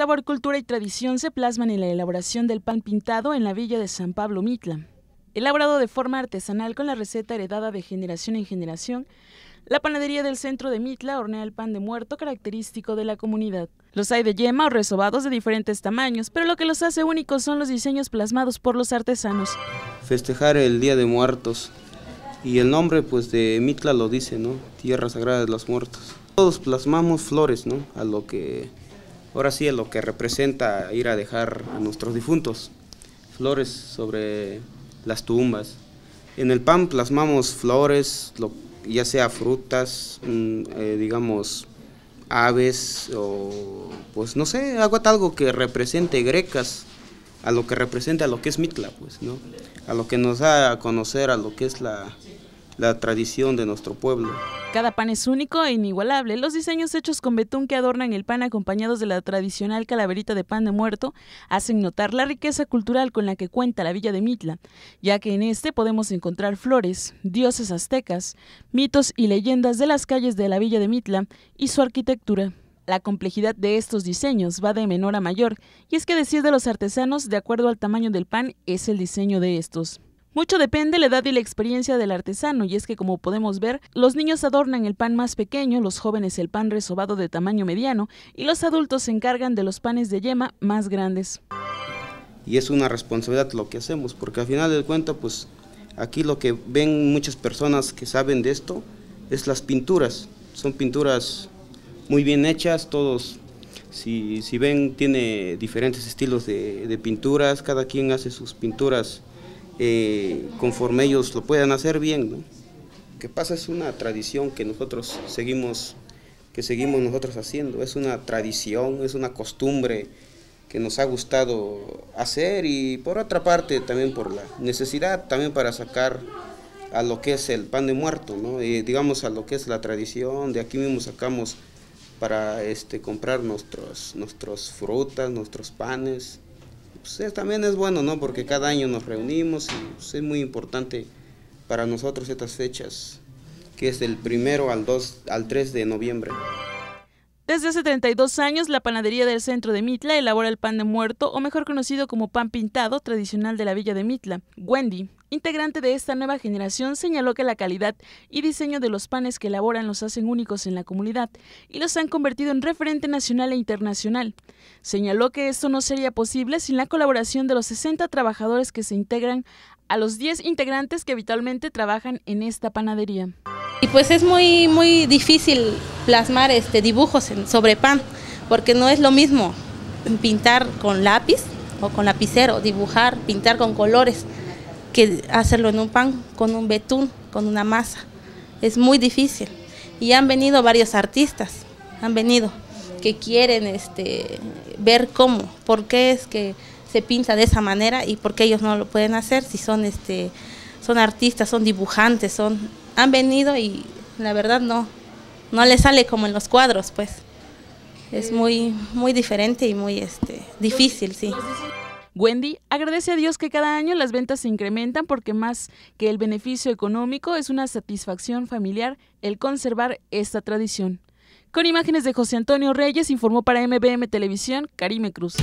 Sabor, cultura y tradición se plasman en la elaboración del pan pintado en la villa de San Pablo Mitla. Elaborado de forma artesanal con la receta heredada de generación en generación, la panadería del centro de Mitla hornea el pan de muerto característico de la comunidad. Los hay de yema o resobados de diferentes tamaños, pero lo que los hace únicos son los diseños plasmados por los artesanos. Festejar el Día de Muertos y el nombre pues de Mitla lo dice, ¿no? Tierra Sagrada de los Muertos. Todos plasmamos flores, ¿no? A lo que ahora sí es lo que representa ir a dejar a nuestros difuntos, flores sobre las tumbas. En el pan plasmamos flores, ya sea frutas, mm, eh, digamos aves o pues no sé, algo, algo que represente grecas, a lo que representa a lo que es Mitla, pues, ¿no? A lo que nos da a conocer a lo que es la, la tradición de nuestro pueblo. Cada pan es único e inigualable. Los diseños hechos con betún que adornan el pan acompañados de la tradicional calaverita de pan de muerto hacen notar la riqueza cultural con la que cuenta la villa de Mitla, ya que en este podemos encontrar flores, dioses aztecas, mitos y leyendas de las calles de la villa de Mitla y su arquitectura. La complejidad de estos diseños va de menor a mayor, y es que decir de los artesanos, de acuerdo al tamaño del pan, es el diseño de estos. Mucho depende la edad y la experiencia del artesano, y es que como podemos ver, los niños adornan el pan más pequeño, los jóvenes el pan resobado de tamaño mediano y los adultos se encargan de los panes de yema más grandes. Y es una responsabilidad lo que hacemos, porque al final de cuento pues aquí lo que ven muchas personas que saben de esto es las pinturas. Son pinturas muy bien hechas, todos, si, si ven, tiene diferentes estilos de, de pinturas, cada quien hace sus pinturas eh, conforme ellos lo puedan hacer bien. ¿no? que pasa es una tradición que nosotros seguimos, que seguimos nosotros haciendo, es una tradición, es una costumbre que nos ha gustado hacer y por otra parte también por la necesidad también para sacar a lo que es el pan de muerto, ¿no? Y eh, digamos a lo que es la tradición, de aquí mismo sacamos para este, comprar nuestros, nuestros frutas, nuestros panes, pues, también es bueno, ¿no? Porque cada año nos reunimos y pues, es muy importante para nosotros estas fechas, que es del primero al, 2, al 3 de noviembre. Desde hace 32 años, la panadería del centro de Mitla elabora el pan de muerto, o mejor conocido como pan pintado, tradicional de la villa de Mitla. Wendy, integrante de esta nueva generación, señaló que la calidad y diseño de los panes que elaboran los hacen únicos en la comunidad y los han convertido en referente nacional e internacional. Señaló que esto no sería posible sin la colaboración de los 60 trabajadores que se integran a los 10 integrantes que habitualmente trabajan en esta panadería. Y pues es muy, muy difícil plasmar este, dibujos sobre pan, porque no es lo mismo pintar con lápiz o con lapicero, dibujar, pintar con colores, que hacerlo en un pan, con un betún, con una masa. Es muy difícil. Y han venido varios artistas, han venido, que quieren este, ver cómo, por qué es que se pinta de esa manera y por qué ellos no lo pueden hacer si son, este, son artistas, son dibujantes, son han venido y la verdad no, no les sale como en los cuadros, pues. Es eh. muy, muy diferente y muy este, difícil, sí. Wendy agradece a Dios que cada año las ventas se incrementan porque más que el beneficio económico es una satisfacción familiar el conservar esta tradición. Con imágenes de José Antonio Reyes informó para MBM Televisión Karime Cruz.